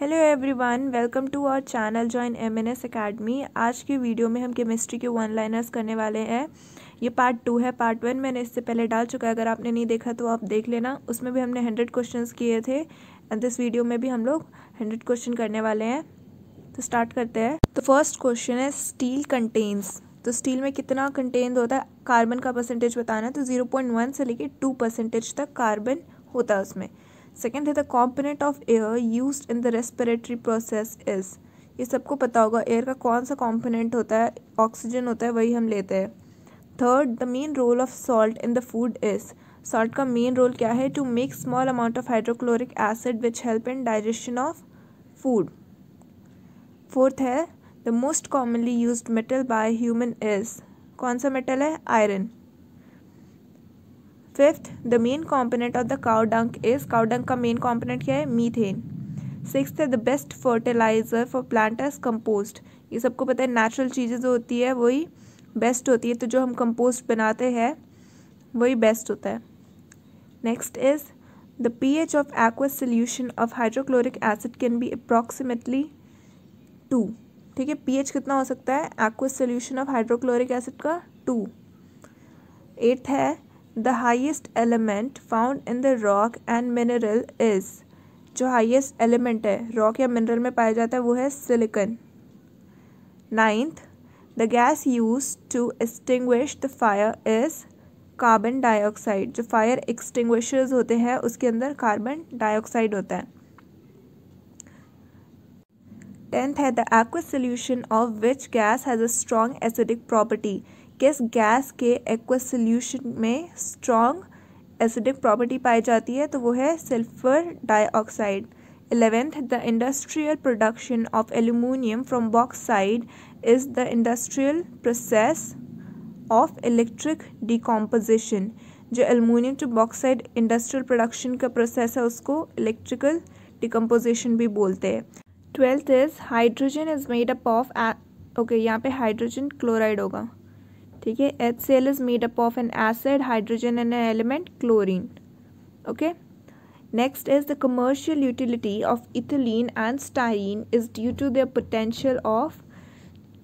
Hello everyone welcome to our channel join MNS academy आज की video में हम केमिस्ट्री के वन लाइनर्स करने वाले हैं ये पार्ट टू है पार्ट वन मैंने इससे पहले डाल चुका है अगर आपने नहीं देखा तो आप देख लेना उसमें भी हमने हंड्रेड क्वेश्चन किए थे एंड दिस वीडियो में भी हम लोग हंड्रेड क्वेश्चन करने वाले हैं तो स्टार्ट करते हैं तो फर्स्ट क्वेश्चन है स्टील कंटेन्स तो स्टील में कितना कंटेन होता है कार्बन का परसेंटेज बताना है तो जीरो पॉइंट वन से लेकर टू परसेंटेज तक कार्बन होता है उसमें सेकेंड है the component of air use in the respiratory process is ये सबको पता होगा एयर का कौन सा कॉम्पोनेंट होता है ऑक्सीजन होता है वही हम लेते हैं third the main role of salt in the food is salt का मेन रोल क्या है to make small amount of hydrochloric acid which help in digestion of food fourth है the most commonly use metal by human is कौन सा metal है iron fifth the main component of the cow dung is cow dung का main component क्या है methane six है the best fertiliser for plant as compost ये सबको पता है नेचुरल चीज़ें जो होती है वही बेस्ट होती है तो जो हम कंपोस्ट बनाते हैं वही बेस्ट होता है next is the P H of aqueous solution of hydrochloric acid can be approximately two ठीक है पी एच कितना हो सकता है aqueous solution of hydrochloric acid का टू एट्थ है the highest element found in the rock and mineral is जो highest element है rock या mineral में पाया जाता है वो है silicon ninth the gas used to extinguish the fire is carbon dioxide जो fire extinguishers होते हैं उसके अंदर carbon dioxide होता है टेंथ है the aqueous solution of which gas has a strong acidic property किस गैस के एक्वस सोल्यूशन में स्ट्रॉन्ग एसिडिक प्रॉपर्टी पाई जाती है तो वो है sulphur dioxide eleventh the industrial production of aluminium from bauxite is the industrial process of electric decomposition जो aluminium two bauxite industrial production का प्रोसेस है उसको इलेक्ट्रिकल डिकम्पोजिशन भी बोलते हैं twelfth is hydrogen is made up of okay यहाँ पे hydrogen chloride होगा ठीक है H C L is made up of an acid hydrogen and an element chlorine okay next is the commercial utility of ethylene and styrene is due to the potential of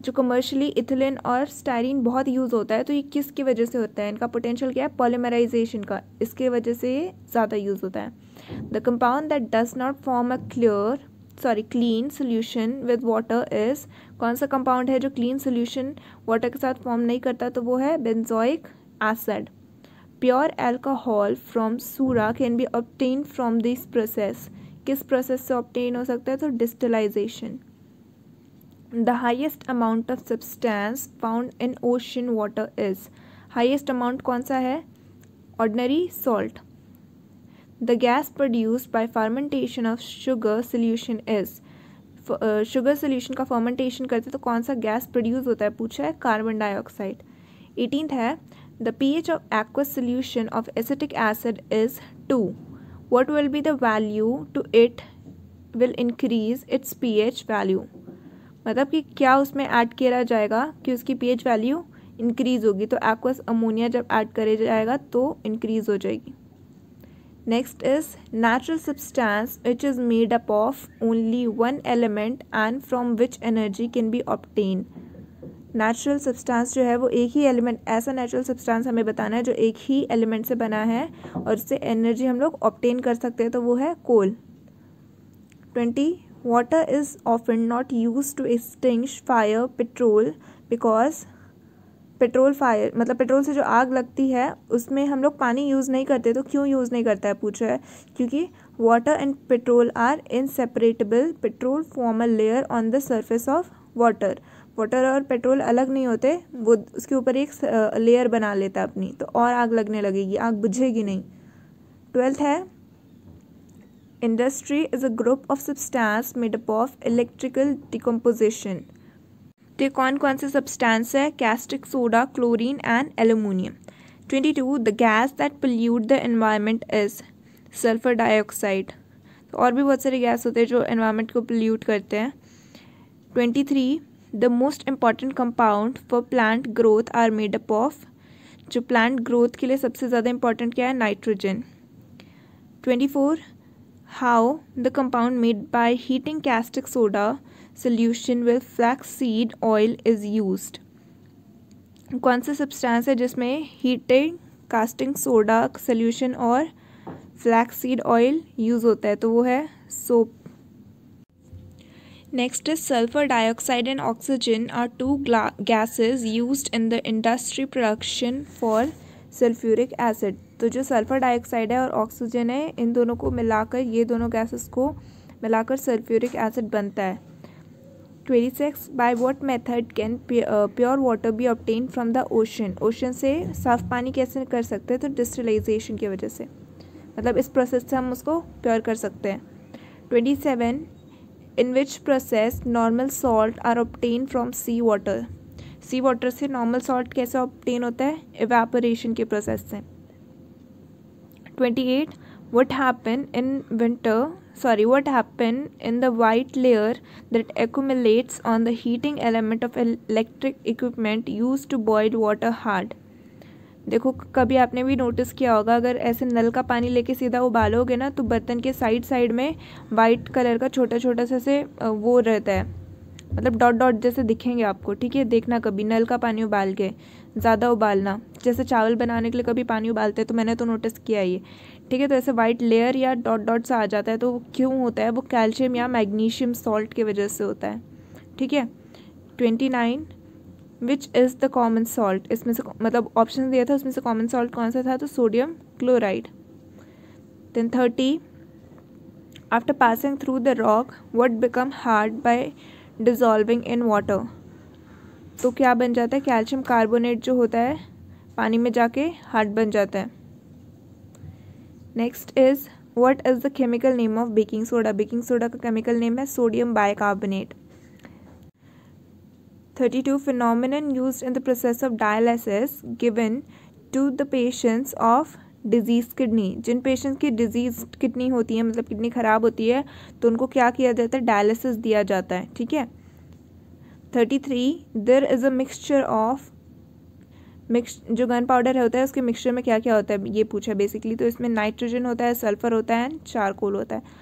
जो commercially ethylene और styrene बहुत use होता है तो ये किसकी वजह से होता है इनका पोटेंशियल क्या है पॉलीमराइजेशन का इसके वजह से ये ज़्यादा यूज़ होता है the compound that does not form a clear sorry clean solution with water is कौन सा कंपाउंड है जो क्लीन सोल्यूशन वाटर के साथ फॉर्म नहीं करता तो वो है benzoic acid pure alcohol from सूरा can be obtain from this process किस प्रोसेस से ऑप्टेन हो सकता है तो distillation the highest amount of substance found in ocean water is highest amount कौन सा है ordinary salt The gas produced by fermentation of sugar solution is sugar solution uh, का फर्मेंटेशन करते तो कौन सा गैस प्रोड्यूस होता है पूछा है कार्बन डाइऑक्साइड एटीनथ है the P H of aqueous solution of acetic acid is two will be the value to it will increase its P H value मतलब कि क्या उसमें ऐड किया जाएगा कि उसकी पी एच वैल्यू इंक्रीज़ होगी तो एक्वस अमोनिया जब ऐड करे जाएगा तो इंक्रीज़ हो जाएगी Next is natural substance which is made up of only one element and from which energy can be obtained. Natural substance जो है वो एक ही एलिमेंट ऐसा नेचुरल सब्सटेंस हमें बताना है जो एक ही एलिमेंट से बना है और इससे एनर्जी हम लोग ऑप्टेन कर सकते हैं तो वो है coal twenty water is often not use to extinguish fire petrol because petrol fire मतलब पेट्रोल से जो आग लगती है उसमें हम लोग पानी यूज़ नहीं करते तो क्यों यूज़ नहीं करता है पूछा है क्योंकि water and petrol are inseparable petrol form a layer on the surface of water water और पेट्रोल अलग नहीं होते वो उसके ऊपर एक लेयर बना लेता है अपनी तो और आग लगने लगेगी आग बुझेगी नहीं ट्वेल्थ है industry is a group of made made up of electrical decomposition तो ये कौन कौन से सब्सटेंस है caustic soda chlorine and aluminium twenty two the gas that pollute the environment is sulphur dioxide और भी बहुत सारे गैस होते हैं जो एनवायरमेंट को पोल्यूट करते हैं twenty three the most important compound for plant growth are made up of जो प्लांट ग्रोथ के लिए सबसे ज़्यादा इम्पॉर्टेंट क्या है nitrogen twenty four how the compound made by heating caustic soda solution flax seed oil is use कौन सा substance है जिसमें हीटेड कास्टिंग सोडा सोल्यूशन और सीड ऑयल यूज़ होता है तो वो है soap next is sulphur dioxide and oxygen are to gases used in the industry production for sulphuric acid तो जो सल्फर डाइऑक्साइड है और ऑक्सीजन है इन दोनों को मिलाकर ये दोनों गैसेस को मिलाकर सल्फ्यूरिक एसिड बनता है six by what method can pure water be obtain from the ocean ocean से साफ पानी कैसे कर सकते हैं तो डिस्टलाइजेशन की वजह से मतलब इस प्रोसेस से हम उसको प्योर कर सकते हैं twenty seven in which process normal salt are obtained from sea water sea water से नॉर्मल सॉल्ट कैसे ऑप्टेन होता है एवेपोरेशन के प्रोसेस से twenty eight what happen in winter sorry what happen in the white layer that accumulates on the heating element of electric equipment used to boil water hard देखो कभी आपने भी notice किया होगा अगर ऐसे नल का पानी लेके सीधा उबालोगे ना तो बर्तन के साइड साइड में वाइट कलर का छोटा छोटा सा से वो रहता है मतलब डॉट डॉट जैसे दिखेंगे आपको ठीक है देखना कभी नल का पानी उबाल के ज़्यादा उबालना जैसे चावल बनाने के लिए कभी पानी उबालते हैं तो मैंने तो नोटिस किया ये ठीक है तो ऐसे वाइट लेयर या डॉट डॉट सा आ जाता है तो वो क्यों होता है वो कैल्शियम या मैग्नीशियम सॉल्ट की वजह से होता है ठीक है twenty nine which is the common salt इसमें से मतलब ऑप्शन दिया था उसमें से कॉमन सॉल्ट कौन सा था तो sodium chloride then thirty after passing through the rock what become hard by dissolving in water तो क्या बन जाता है कैल्शियम कार्बोनेट जो होता है पानी में जाके हार्ड बन जाता है next is what is the chemical name of baking soda baking soda का केमिकल नेम है sodium bicarbonate thirty two phenomenon use in the process of dialysis given to the patients of disease kidney जिन patients की disease kidney होती है मतलब kidney ख़राब होती है तो उनको क्या किया जाता है डायलिसिस दिया जाता है ठीक है thirty three there is a mixture of mix जो गन पाउडर होता है उसके मिक्सचर में क्या क्या होता है ये पूछा बेसिकली तो इसमें नाइट्रोजन होता है सल्फर होता है एंड चारकोल होता है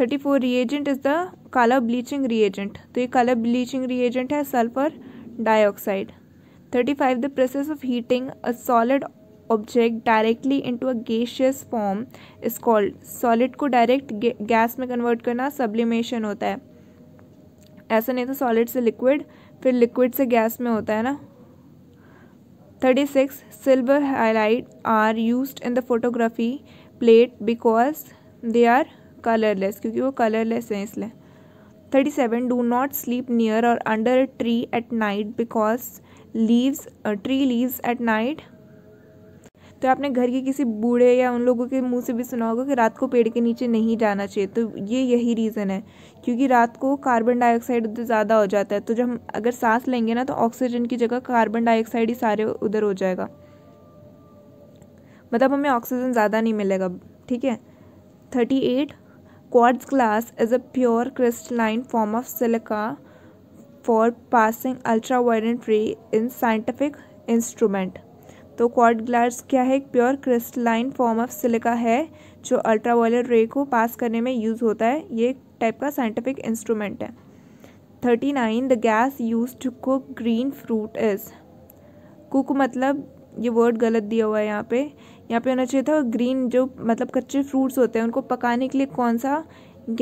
thirty four reagent is the काला ब्लीचिंग रिएजेंट तो ये काला ब्लीचिंग रिएजेंट है sulphur dioxide thirty five the process of heating a solid object directly into a gaseous form is called solid को डायरेक्ट गैस में convert करना sublimation होता है ऐसा नहीं तो सॉलिड से लिक्विड फिर लिक्विड से गैस में होता है ना 36 silver halide are used in the photography plate because they are colorless क्योंकि वो colorless हैं इसलिए 37 do not sleep near or under a tree at night because leaves uh, tree leaves at night तो आपने घर के किसी बूढ़े या उन लोगों के मुंह से भी सुना होगा कि रात को पेड़ के नीचे नहीं जाना चाहिए तो ये यही रीज़न है क्योंकि रात को कार्बन डाइऑक्साइड उधर ज़्यादा हो जाता है तो जब हम अगर सांस लेंगे ना तो ऑक्सीजन की जगह कार्बन डाइऑक्साइड ही सारे उधर हो जाएगा मतलब हमें ऑक्सीजन ज़्यादा नहीं मिलेगा ठीक है thirty eight quartz glass is a pure crystalline form of silica for passing ultra violent ray in scientific instrument तो क्वार्ट ग्लास क्या है एक pure crystalline form of silica है जो अल्ट्रावायलेट रे को पास करने में यूज़ होता है ये टाइप का साइंटिफिक इंस्ट्रूमेंट है thirty nine the gas use to cook green fruit is cook मतलब ये वर्ड गलत दिया हुआ है यहाँ पे यहाँ पे होना चाहिए था ग्रीन जो मतलब कच्चे फ्रूट्स होते हैं उनको पकाने के लिए कौन सा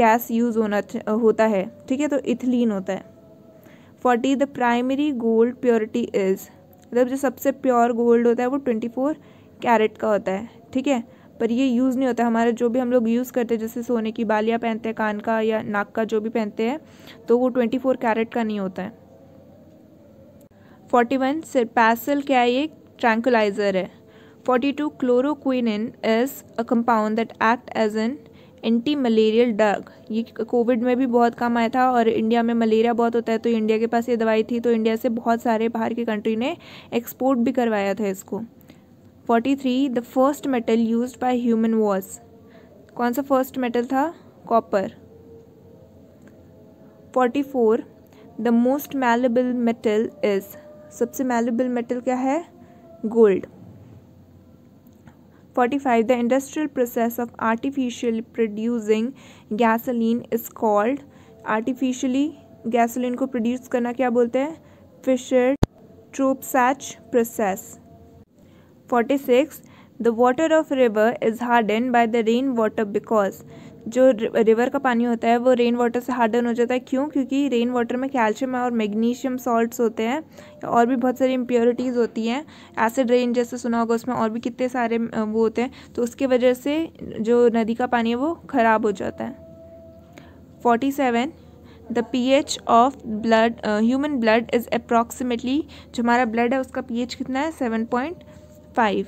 गैस यूज़ होना होता है ठीक है तो इथिलीन होता है forty the primary gold purity is मतलब जो सबसे प्योर गोल्ड होता है वो ट्वेंटी फोर कैरेट का होता है ठीक है पर ये यूज़ नहीं होता हमारे जो भी हम लोग यूज़ करते हैं जैसे सोने की बालियाँ पहनते हैं कान का या नाक का जो भी पहनते हैं तो वो ट्वेंटी फोर कैरेट का नहीं होता है फोर्टी वन सिरपैसल क्या है ये ट्रैंकुलाइज़र है forty two chloroquinine is a compound that act as an anti malarial drug ये कोविड में भी बहुत काम आया था और इंडिया में मलेरिया बहुत होता है तो इंडिया के पास ये दवाई थी तो इंडिया से बहुत सारे बाहर की कंट्री ने एक्सपोर्ट भी करवाया था इसको forty three the first metal use by human was कौन सा फर्स्ट मेटल था copper forty four the most malleable metal is सबसे मैलेबल मेटल क्या है gold 45 the industrial process of artificially producing gasoline is called artificially gasoline को produce करना क्या बोलते हैं Fischer process 46 the water of river is hardened by the rain water because जो river का पानी होता है वो रेन वाटर से हार्डन हो जाता है क्यों क्योंकि रेन वाटर में कैल्शियम और मैग्नीशियम सॉल्ट्स होते हैं और भी बहुत सारी इम्प्योरिटीज़ होती हैं एसिड रेन जैसे सुना होगा उसमें और भी कितने सारे वो होते हैं तो उसके वजह से जो नदी का पानी है वो ख़राब हो जाता है forty seven the P H of blood human blood is approximately जो हमारा ब्लड है उसका पी एच कितना है seven point five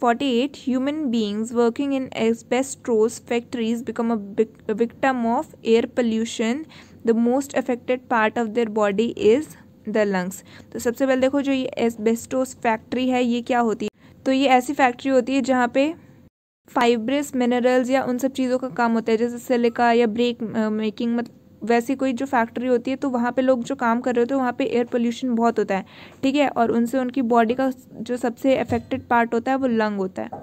48 human beings working in asbestos factories become a, vic a victim of air pollution the most affected part of their body is the lungs तो सबसे पहले देखो जो ये एस्बेस्टोस फैक्ट्री है ये क्या होती है तो ये ऐसी फैक्ट्री होती है जहाँ पे फाइब्रस मिनरल्स या उन सब चीज़ों का काम होता है जैसे सिलिका या ब्रेक मेकिंग मतलब वैसी कोई जो फैक्ट्री होती है तो वहाँ पे लोग जो काम कर रहे होते हैं वहाँ पे एयर पोल्यूशन बहुत होता है ठीक है और उनसे उनकी बॉडी का जो सबसे अफेक्टेड पार्ट होता है वो लंग होता है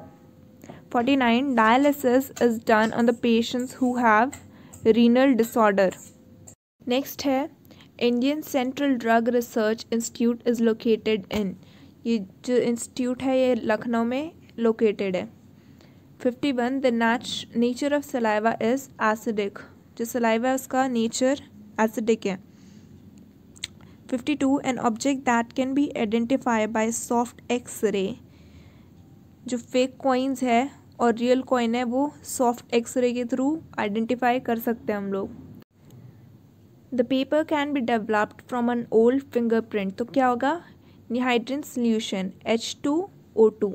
forty nine dialysis is done on the patients who have renal disorder next है Indian central drug research institute is located in ये जो इंस्टीट्यूट है ये लखनऊ में लोकेटेड है fifty one the nature of saliva is acidic जो saliva है उसका नेचर एसिडिक है fifty two an object that can be identify by soft X ray जो फेक कॉइन्स है और रियल कॉइन है वो सॉफ्ट एक्स रे के थ्रू आइडेंटिफाई कर सकते हैं हम लोग the paper can be developed from an old fingerprint तो क्या होगा ninhydrin solution H two O two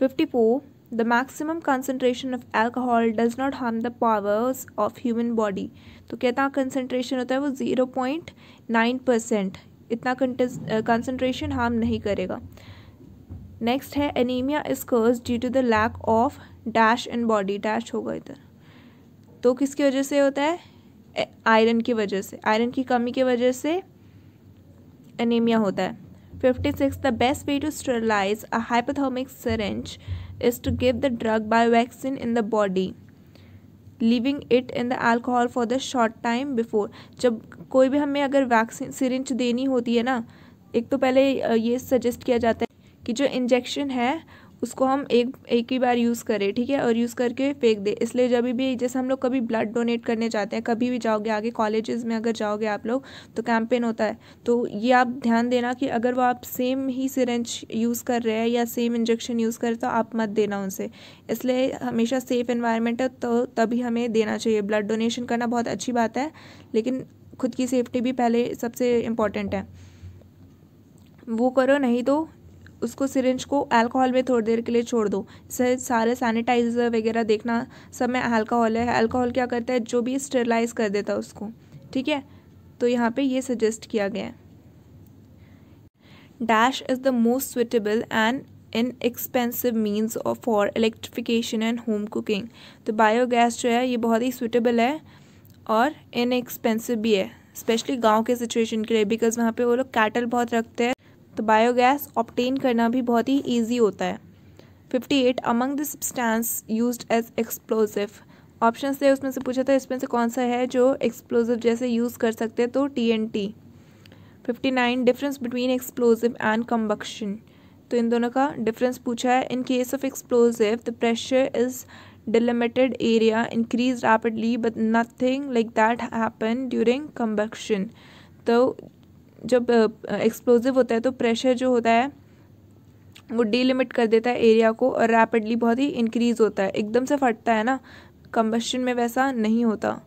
fifty four the maximum concentration of alcohol does not harm the powers of human body तो कितना concentration होता है वो zero point nine percent इतना concentration harm नहीं करेगा नेक्स्ट है anaemia is occurs due to the lack of dash in body dash होगा इधर तो किसकी वजह से होता है आयरन की वजह से आयरन की कमी की वजह से एनीमिया होता है 56. The best way to sterilize a hypothermic syringe is to give the drug biovaccin in the body living it in the alcohol for the short time before जब कोई भी हमें अगर वैक्सीन सिरिंच देनी होती है ना एक तो पहले ये सजेस्ट किया जाता है कि जो इंजेक्शन है उसको हम एक एक ही बार यूज़ करें ठीक है और यूज़ करके फेंक दे इसलिए जब भी जैसे हम लोग कभी ब्लड डोनेट करने जाते हैं कभी भी जाओगे आगे कॉलेजेस में अगर जाओगे आप लोग तो कैंपेन होता है तो ये आप ध्यान देना कि अगर वो आप सेम ही सिरेंज यूज़ कर रहे हैं या सेम इंजेक्शन यूज़ कर तो आप मत देना उनसे इसलिए हमेशा सेफ़ इन्वायरमेंट है तो तभी हमें देना चाहिए ब्लड डोनेशन करना बहुत अच्छी बात है लेकिन खुद की सेफ्टी भी पहले सबसे इम्पॉर्टेंट है वो करो नहीं तो उसको सिरिंज को अल्कोहल में थोड़ी देर के लिए छोड़ दो इससे सारे सैनिटाइजर वगैरह देखना सब में अल्कोहल है अल्कोहल क्या करता है जो भी स्टेरलाइज कर देता है उसको ठीक है तो यहाँ पे ये सजेस्ट किया गया है dash is the most suitable and inexpensive means for electrification and home cooking तो बायोगैस जो है ये बहुत ही सुइटेबल है और इनएक्सपेंसिव भी है स्पेशली गांव के सिचुएशन के लिए बिकॉज वहाँ पे वो लोग कैटल बहुत रखते हैं तो बायोगैस ऑप्टेन करना भी बहुत ही ईजी होता है fifty eight among the use as explosive option थे उसमें से पूछा था इसमें से कौन सा है जो एक्सप्लोजिव जैसे यूज़ कर सकते हैं तो T N T fifty nine difference between explosive and combustion तो इन दोनों का डिफरेंस पूछा है in case of explosive the pressure is delimited area increase rapidly but nothing like that happen during combustion तो जब एक्सप्लोजिव होता है तो प्रेशर जो होता है वो डीलिमिट कर देता है एरिया को और रैपिडली बहुत ही इंक्रीज़ होता है एकदम से फटता है ना कम्बशन में वैसा नहीं होता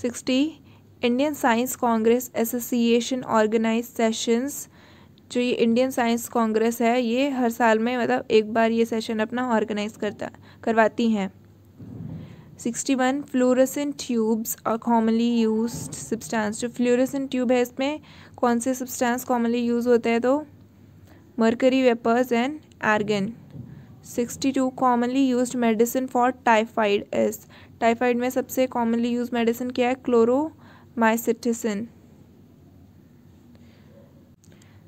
sixty Indian science congress association organise sessions जो ये इंडियन साइंस कांग्रेस है ये हर साल में मतलब एक बार ये सेशन अपना ऑर्गेनाइज करता करवाती हैं 61 fluorescent tubes are commonly used substance जो फ्लोरोसेंट ट्यूब है इसमें कौन से सब्सटेंस कॉमनली यूज़ होते हैं तो mercury vapours and argon 62 commonly used medicine for typhoid is typhoid में सबसे कॉमनली यूज मेडिसिन क्या है chloromycetin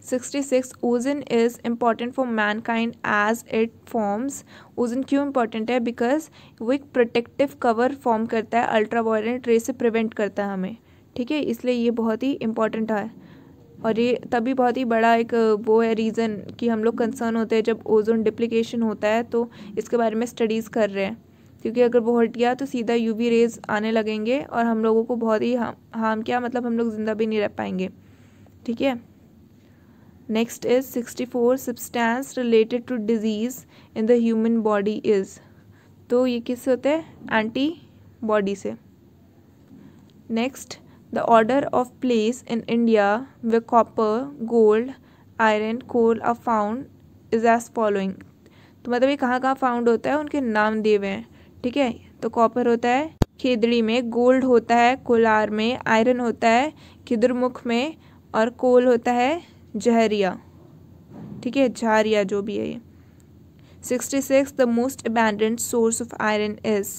66 ozone is important for mankind as it forms ozone क्यों इम्पॉर्टेंट है बिकॉज वो एक प्रोटेक्टिव कवर फॉर्म करता है अल्ट्रा वायलेंट रे से प्रिवेंट करता है हमें ठीक है इसलिए ये बहुत ही इम्पॉर्टेंट है और ये तभी बहुत ही बड़ा एक वो है रीज़न कि हम लोग कंसर्न होते हैं जब ओजोन डिप्लिकेशन होता है तो इसके बारे में स्टडीज़ कर रहे हैं क्योंकि अगर वो हट गया तो सीधा यूवी रेज आने लगेंगे और हम लोगों को बहुत ही हार्म क्या मतलब हम लोग ज़िंदा भी नहीं रह पाएंगे ठीक है next is sixty four substance related to disease in the human body is तो ये किससे होते हैं एंटी बॉडी से next the order of place in India where copper gold iron coal are found is as following तो मतलब ये कहाँ कहाँ फाउंड होता है उनके नाम दिए हुए हैं ठीक है तो कॉपर होता है खेदड़ी में गोल्ड होता है कोलार में आयरन होता है खिदुरमुख में और कोल होता है जहरिया ठीक है झारिया जो भी है ये sixty six the most abundant source of iron is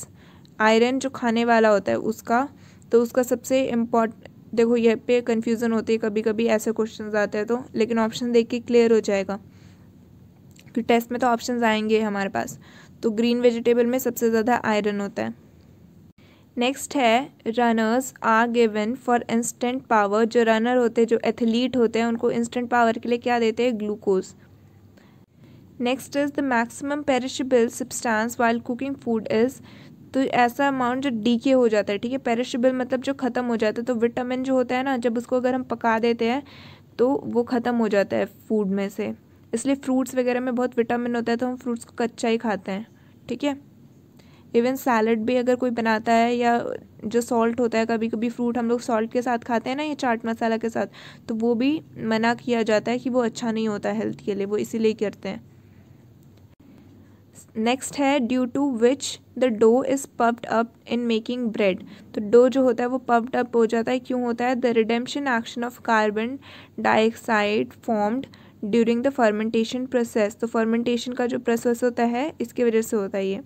iron जो खाने वाला होता है उसका तो उसका सबसे इम्पॉर्ट देखो यह पे कन्फ्यूज़न होती है कभी कभी ऐसे क्वेश्चन आते हैं तो लेकिन ऑप्शन देख के क्लियर हो जाएगा कि टेस्ट में तो ऑप्शन आएंगे हमारे पास तो ग्रीन वेजिटेबल में सबसे ज़्यादा आयरन होता है नेक्स्ट है runners are given for instant power जो रनर होते हैं जो एथलीट होते हैं उनको इंस्टेंट पावर के लिए क्या देते हैं glucose next is the maximum perishable substance while cooking food is तो ऐसा अमाउंट जो डीके हो जाता है ठीक है पेरिशबल मतलब जो ख़त्म हो जाता है तो विटामिन जो होता है ना जब उसको अगर हम पका देते हैं तो वो ख़त्म हो जाता है फूड में से इसलिए फ्रूट्स वगैरह में बहुत विटामिन होता है तो हम फ्रूट्स को कच्चा ही खाते हैं ठीक है इवन सैलड भी अगर कोई बनाता है या जो सॉल्ट होता है कभी कभी फ्रूट हम लोग सॉल्ट के साथ खाते हैं ना या चाट मसाला के साथ तो वो भी मना किया जाता है कि वो अच्छा नहीं होता हेल्थ के लिए वो इसीलिए करते हैं नेक्स्ट है due to which the dough is puffed up in making bread तो डो जो होता है वो पब्ड अप हो जाता है क्यों होता है the redemption action of carbon dioxide formed during the fermentation process तो फर्मेंटेशन का जो प्रोसेस होता है इसकी वजह से होता है ये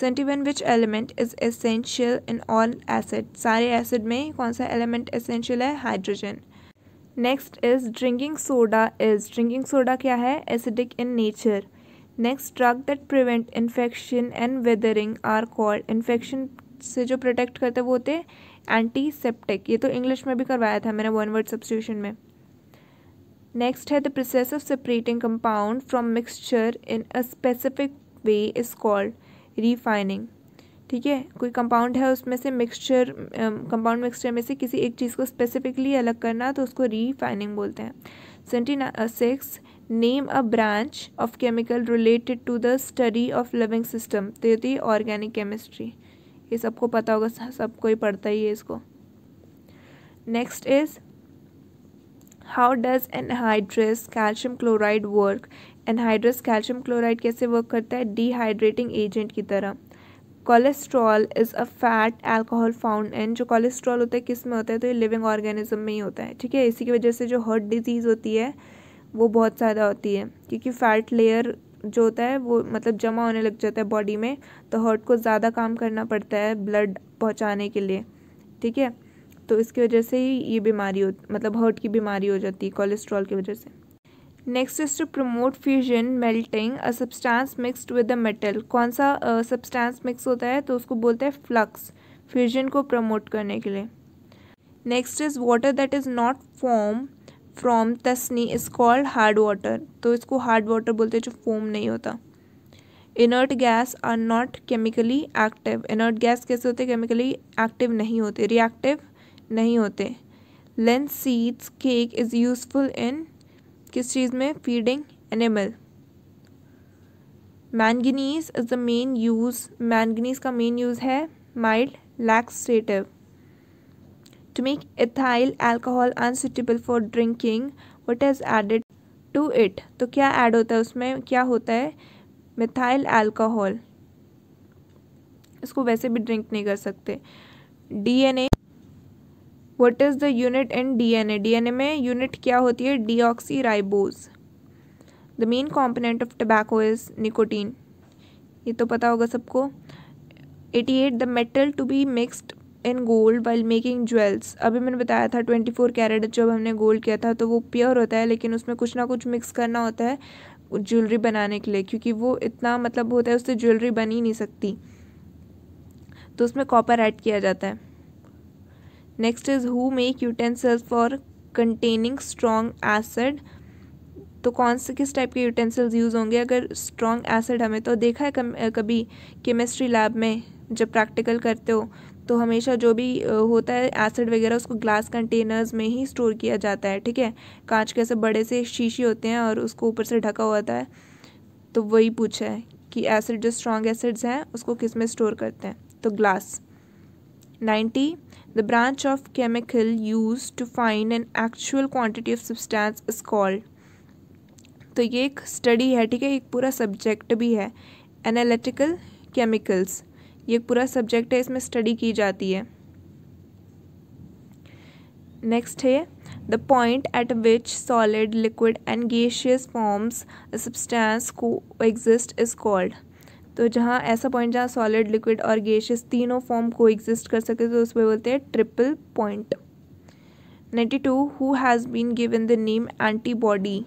seventy one which element is essential in all acid सारे एसिड में कौन सा एलिमेंट एसेंशियल है hydrogen next is drinking soda is drinking soda क्या है acidic in nature next drug that prevent infection and weathering are called infection से जो प्रोटेक्ट करते वो होते एंटीसेप्टिक ये तो इंग्लिश में भी करवाया था मैंने वन वर्ड सब्सिट्यूशन में नेक्स्ट है the process of separating compound from mixture in a specific way is called refining ठीक है कोई कंपाउंड है उसमें से मिक्सचर कंपाउंड मिक्सचर में से किसी एक चीज़ को स्पेसिफिकली अलग करना तो उसको रीफाइनिंग बोलते हैं seventy six name a branch of chemical related to the study of living system तो ये थी ऑर्गेनिक केमिस्ट्री ये सबको पता होगा सबको ही पढ़ता ही है इसको next is how does anhydrous calcium chloride work anhydrous calcium chloride कैसे वर्क करता है डिहाइड्रेटिंग एजेंट की तरह cholesterol is a fat alcohol found and जो कोलेस्ट्रॉल होता है किस में होता है तो ये लिविंग ऑर्गेनिज्म में ही होता है ठीक है इसी की वजह से जो हर्ट डिजीज़ होती है वो बहुत ज़्यादा होती है क्योंकि फैट लेयर जो होता है वो मतलब जमा होने लग जाता है बॉडी में तो हर्ट को ज़्यादा काम करना पड़ता है ब्लड पहुँचाने के लिए ठीक है तो इसकी वजह से ही ये बीमारी हो मतलब हर्ट की बीमारी हो जाती है कोलेस्ट्रॉल की वजह से next is to promote fusion melting a substance mixed with a metal कौन सा सब्सटेंस uh, मिक्स होता है तो उसको बोलते हैं फ्लक्स फ्यूजन को प्रमोट करने के लिए next is water that is not form from तस्नी इज कॉल्ड हार्ड वाटर तो इसको हार्ड वाटर बोलते हैं जो फॉर्म नहीं होता inert gas are not chemically active inert gas कैसे होते केमिकली एक्टिव नहीं होते रिएक्टिव नहीं होते linseeds cake is useful in किस चीज़ में feeding animal manganese is the main use manganese का मेन यूज़ है mild laxative to make ethyl alcohol unsuitable for drinking what is added to it तो क्या add होता है उसमें क्या होता है मिथाइल एल्कोहल इसको वैसे भी ड्रिंक नहीं कर सकते D N A what is the unit in DNA DNA में यूनिट क्या होती है oxy ribose the main component of tobacco is nicotine ये तो पता होगा सबको eighty eight the metal to be mixed in gold while making jewels अभी मैंने बताया था ट्वेंटी फोर कैरेट जब हमने गोल्ड किया था तो वो प्योर होता है लेकिन उसमें कुछ ना कुछ मिक्स करना होता है ज्वेलरी बनाने के लिए क्योंकि वो इतना मतलब होता है उससे ज्वेलरी बन ही नहीं सकती तो उसमें कॉपर ऐड किया जाता है next is who make utensils for containing strong acid तो कौन से किस टाइप के यूटेंसिल्स यूज़ होंगे अगर स्ट्रॉन्ग एसिड हमें तो देखा है कम, कभी केमिस्ट्री लैब में जब प्रैक्टिकल करते हो तो हमेशा जो भी होता है एसिड वगैरह उसको ग्लास कंटेनर्स में ही स्टोर किया जाता है ठीक है कांच के ऐसे बड़े से शीशे होते हैं और उसको ऊपर से ढका होता है तो वही पूछा है कि एसिड जो स्ट्रॉन्ग एसिड्स हैं उसको किस में स्टोर करते हैं तो glass ninety The branch of chemical used to find an actual quantity of substance is called तो ये एक स्टडी है ठीक है एक पूरा सब्जेक्ट भी है एनालिटिकल केमिकल्स ये एक पूरा सब्जेक्ट है इसमें स्टडी की जाती है नेक्स्ट है the point at which solid liquid and gaseous forms substance coexist is called तो जहाँ ऐसा पॉइंट जहाँ सॉलिड लिक्विड और गेशियस तीनों फॉर्म को एग्जिस्ट कर सके तो उसमें बोलते हैं triple point ninety two who has been given the name antibody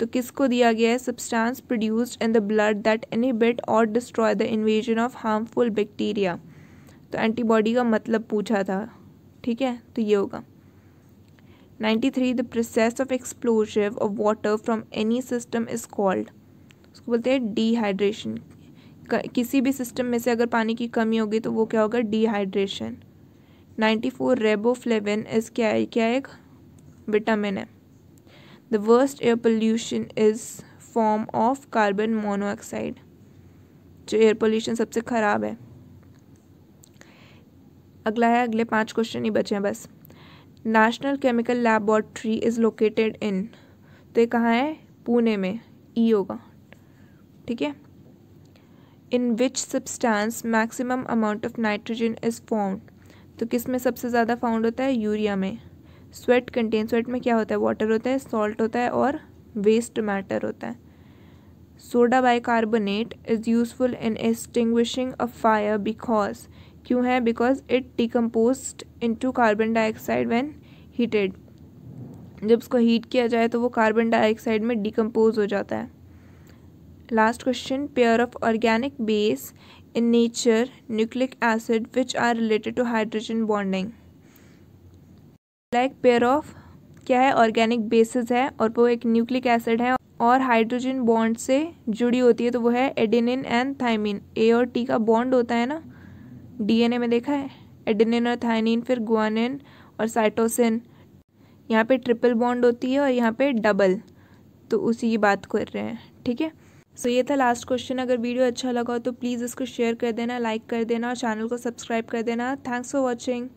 तो किसको दिया गया है substance produced in the blood that bit और destroy the invasion of harmful bacteria तो एंटीबॉडी का मतलब पूछा था ठीक है तो ये होगा ninety three the process of explosive of water from any system is called उसको बोलते हैं डिहाइड्रेशन किसी भी सिस्टम में से अगर पानी की कमी होगी तो वो क्या होगा dehydration ninety four riboflavin is क्या है क्या एक विटामिन है the worst air pollution is form of carbon monoxide जो एयर पोल्यूशन सबसे ख़राब है अगला है अगले पांच क्वेश्चन ही बचे हैं बस national chemical laboratory is located in तो ये कहाँ है पुणे में ई e होगा ठीक है in which substance maximum amount of nitrogen is found तो किस में सबसे ज़्यादा फाउंड होता है यूरिया में स्वेट कंटेन स्वेट में क्या होता है वाटर होता है सॉल्ट होता है और वेस्ट मैटर होता है soda bicarbonate is useful in extinguishing a fire because क्यों है because it decompose into carbon dioxide when heated जब उसको हीट किया जाए तो वो कार्बन डाइऑक्साइड में डिकम्पोज हो जाता है last question pair of organic base in nature nucleic acid which are related to hydrogen bonding like pair of क्या है ऑर्गेनिक बेसिस है और वो एक न्यूक्लिक एसिड है और हाइड्रोजन बॉन्ड से जुड़ी होती है तो वो है एडेनिन एंड थाइमिन ए और टी का बॉन्ड होता है ना डीएनए में देखा है एडेनिन और थाइनिन फिर गुआनिन और साइटोसिन यहाँ पे ट्रिपल बॉन्ड होती है और यहाँ पे डबल तो उसी की बात कर रहे हैं ठीक है सो ये था लास्ट क्वेश्चन अगर वीडियो अच्छा लगा हो तो प्लीज़ इसको शेयर कर देना लाइक कर देना और चैनल को सब्सक्राइब कर देना थैंक्स फॉर वॉचिंग